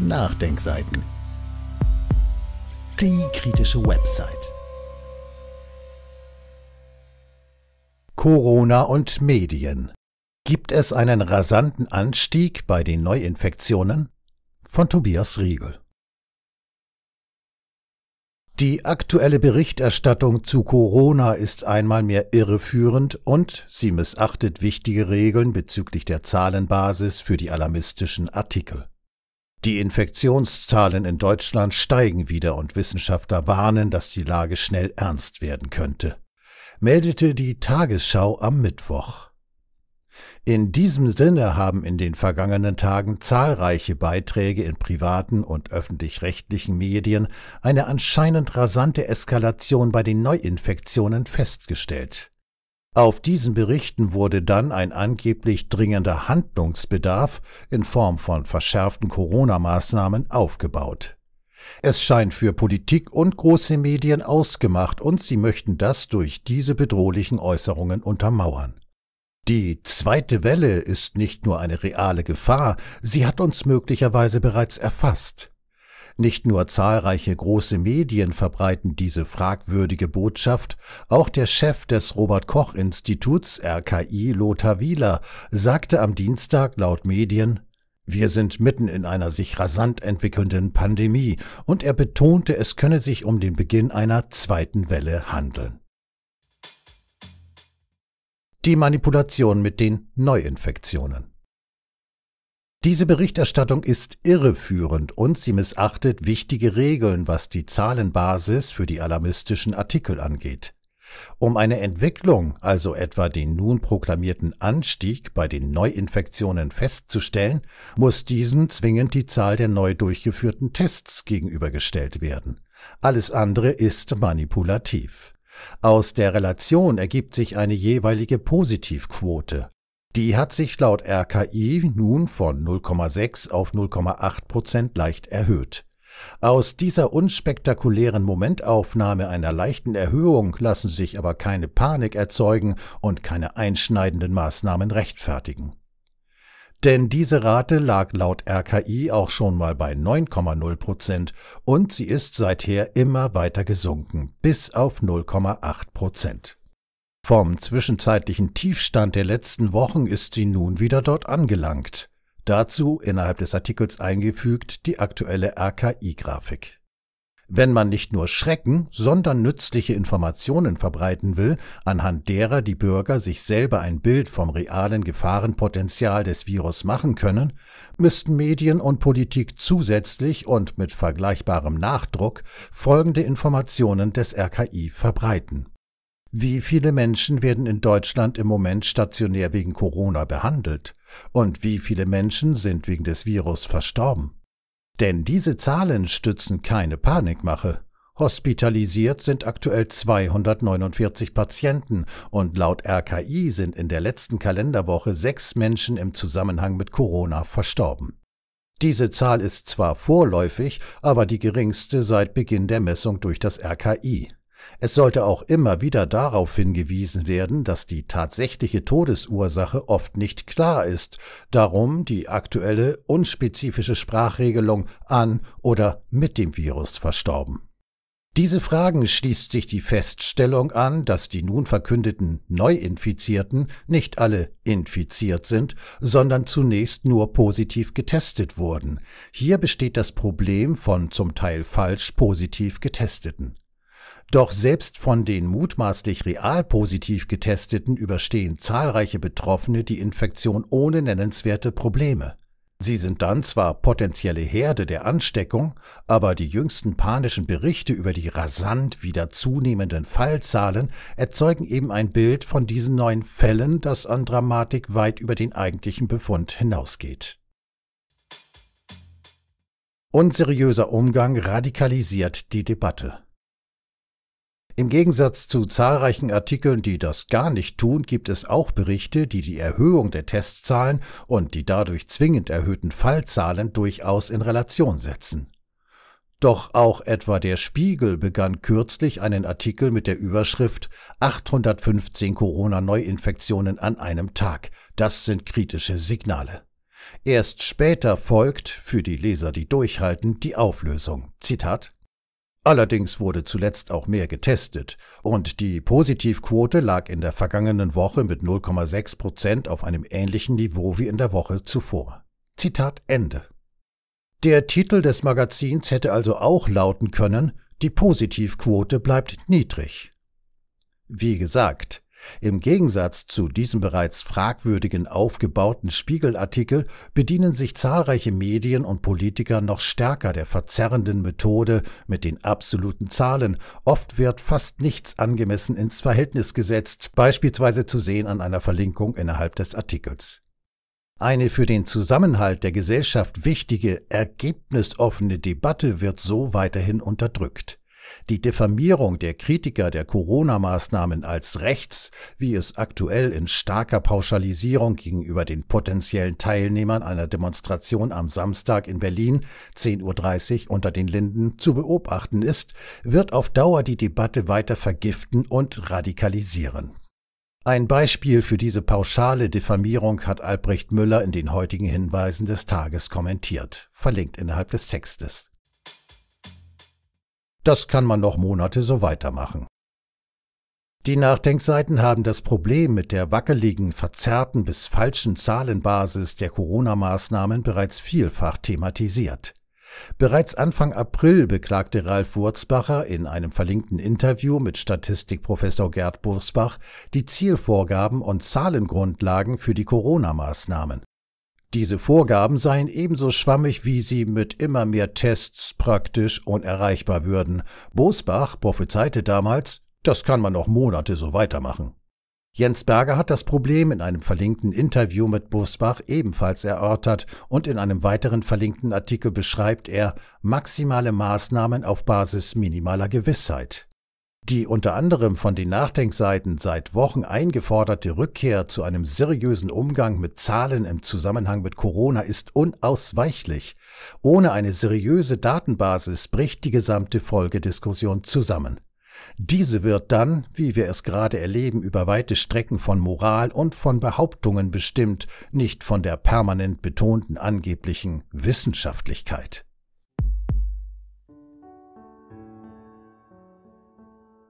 Nachdenkseiten. Die kritische Website. Corona und Medien. Gibt es einen rasanten Anstieg bei den Neuinfektionen? Von Tobias Riegel. Die aktuelle Berichterstattung zu Corona ist einmal mehr irreführend und sie missachtet wichtige Regeln bezüglich der Zahlenbasis für die alarmistischen Artikel. Die Infektionszahlen in Deutschland steigen wieder und Wissenschaftler warnen, dass die Lage schnell ernst werden könnte, meldete die Tagesschau am Mittwoch. In diesem Sinne haben in den vergangenen Tagen zahlreiche Beiträge in privaten und öffentlich-rechtlichen Medien eine anscheinend rasante Eskalation bei den Neuinfektionen festgestellt. Auf diesen Berichten wurde dann ein angeblich dringender Handlungsbedarf in Form von verschärften Corona-Maßnahmen aufgebaut. Es scheint für Politik und große Medien ausgemacht und sie möchten das durch diese bedrohlichen Äußerungen untermauern. Die zweite Welle ist nicht nur eine reale Gefahr, sie hat uns möglicherweise bereits erfasst. Nicht nur zahlreiche große Medien verbreiten diese fragwürdige Botschaft, auch der Chef des Robert Koch Instituts RKI Lothar Wieler sagte am Dienstag laut Medien wir sind mitten in einer sich rasant entwickelnden Pandemie und er betonte, es könne sich um den Beginn einer zweiten Welle handeln. Die Manipulation mit den Neuinfektionen. Diese Berichterstattung ist irreführend und sie missachtet wichtige Regeln, was die Zahlenbasis für die alarmistischen Artikel angeht. Um eine Entwicklung, also etwa den nun proklamierten Anstieg bei den Neuinfektionen festzustellen, muss diesem zwingend die Zahl der neu durchgeführten Tests gegenübergestellt werden. Alles andere ist manipulativ. Aus der Relation ergibt sich eine jeweilige Positivquote. Die hat sich laut RKI nun von 0,6 auf 0,8 Prozent leicht erhöht. Aus dieser unspektakulären Momentaufnahme einer leichten Erhöhung lassen sich aber keine Panik erzeugen und keine einschneidenden Maßnahmen rechtfertigen. Denn diese Rate lag laut RKI auch schon mal bei 9,0 Prozent und sie ist seither immer weiter gesunken, bis auf 0,8 Prozent. Vom zwischenzeitlichen Tiefstand der letzten Wochen ist sie nun wieder dort angelangt. Dazu innerhalb des Artikels eingefügt die aktuelle RKI-Grafik. Wenn man nicht nur Schrecken, sondern nützliche Informationen verbreiten will, anhand derer die Bürger sich selber ein Bild vom realen Gefahrenpotenzial des Virus machen können, müssten Medien und Politik zusätzlich und mit vergleichbarem Nachdruck folgende Informationen des RKI verbreiten. Wie viele Menschen werden in Deutschland im Moment stationär wegen Corona behandelt? Und wie viele Menschen sind wegen des Virus verstorben? Denn diese Zahlen stützen keine Panikmache. Hospitalisiert sind aktuell 249 Patienten und laut RKI sind in der letzten Kalenderwoche sechs Menschen im Zusammenhang mit Corona verstorben. Diese Zahl ist zwar vorläufig, aber die geringste seit Beginn der Messung durch das RKI. Es sollte auch immer wieder darauf hingewiesen werden, dass die tatsächliche Todesursache oft nicht klar ist, darum die aktuelle unspezifische Sprachregelung an oder mit dem Virus verstorben. Diese Fragen schließt sich die Feststellung an, dass die nun verkündeten Neuinfizierten nicht alle infiziert sind, sondern zunächst nur positiv getestet wurden. Hier besteht das Problem von zum Teil falsch positiv getesteten. Doch selbst von den mutmaßlich real positiv getesteten überstehen zahlreiche Betroffene die Infektion ohne nennenswerte Probleme. Sie sind dann zwar potenzielle Herde der Ansteckung, aber die jüngsten panischen Berichte über die rasant wieder zunehmenden Fallzahlen erzeugen eben ein Bild von diesen neuen Fällen, das an Dramatik weit über den eigentlichen Befund hinausgeht. Unseriöser Umgang radikalisiert die Debatte. Im Gegensatz zu zahlreichen Artikeln, die das gar nicht tun, gibt es auch Berichte, die die Erhöhung der Testzahlen und die dadurch zwingend erhöhten Fallzahlen durchaus in Relation setzen. Doch auch etwa der Spiegel begann kürzlich einen Artikel mit der Überschrift 815 Corona-Neuinfektionen an einem Tag. Das sind kritische Signale. Erst später folgt, für die Leser, die durchhalten, die Auflösung. Zitat Allerdings wurde zuletzt auch mehr getestet und die Positivquote lag in der vergangenen Woche mit 0,6 Prozent auf einem ähnlichen Niveau wie in der Woche zuvor. Zitat Ende. Der Titel des Magazins hätte also auch lauten können, die Positivquote bleibt niedrig. Wie gesagt, im Gegensatz zu diesem bereits fragwürdigen aufgebauten Spiegelartikel bedienen sich zahlreiche Medien und Politiker noch stärker der verzerrenden Methode mit den absoluten Zahlen. Oft wird fast nichts angemessen ins Verhältnis gesetzt, beispielsweise zu sehen an einer Verlinkung innerhalb des Artikels. Eine für den Zusammenhalt der Gesellschaft wichtige, ergebnisoffene Debatte wird so weiterhin unterdrückt. Die Diffamierung der Kritiker der Corona-Maßnahmen als rechts, wie es aktuell in starker Pauschalisierung gegenüber den potenziellen Teilnehmern einer Demonstration am Samstag in Berlin 10.30 Uhr unter den Linden zu beobachten ist, wird auf Dauer die Debatte weiter vergiften und radikalisieren. Ein Beispiel für diese pauschale Diffamierung hat Albrecht Müller in den heutigen Hinweisen des Tages kommentiert, verlinkt innerhalb des Textes. Das kann man noch Monate so weitermachen. Die Nachdenkseiten haben das Problem mit der wackeligen, verzerrten bis falschen Zahlenbasis der Corona-Maßnahmen bereits vielfach thematisiert. Bereits Anfang April beklagte Ralf Wurzbacher in einem verlinkten Interview mit Statistikprofessor Gerd Bursbach die Zielvorgaben und Zahlengrundlagen für die Corona-Maßnahmen diese Vorgaben seien ebenso schwammig, wie sie mit immer mehr Tests praktisch unerreichbar würden. Bosbach prophezeite damals, das kann man noch Monate so weitermachen. Jens Berger hat das Problem in einem verlinkten Interview mit Bosbach ebenfalls erörtert und in einem weiteren verlinkten Artikel beschreibt er maximale Maßnahmen auf Basis minimaler Gewissheit. Die unter anderem von den Nachdenkseiten seit Wochen eingeforderte Rückkehr zu einem seriösen Umgang mit Zahlen im Zusammenhang mit Corona ist unausweichlich. Ohne eine seriöse Datenbasis bricht die gesamte Folgediskussion zusammen. Diese wird dann, wie wir es gerade erleben, über weite Strecken von Moral und von Behauptungen bestimmt, nicht von der permanent betonten angeblichen Wissenschaftlichkeit.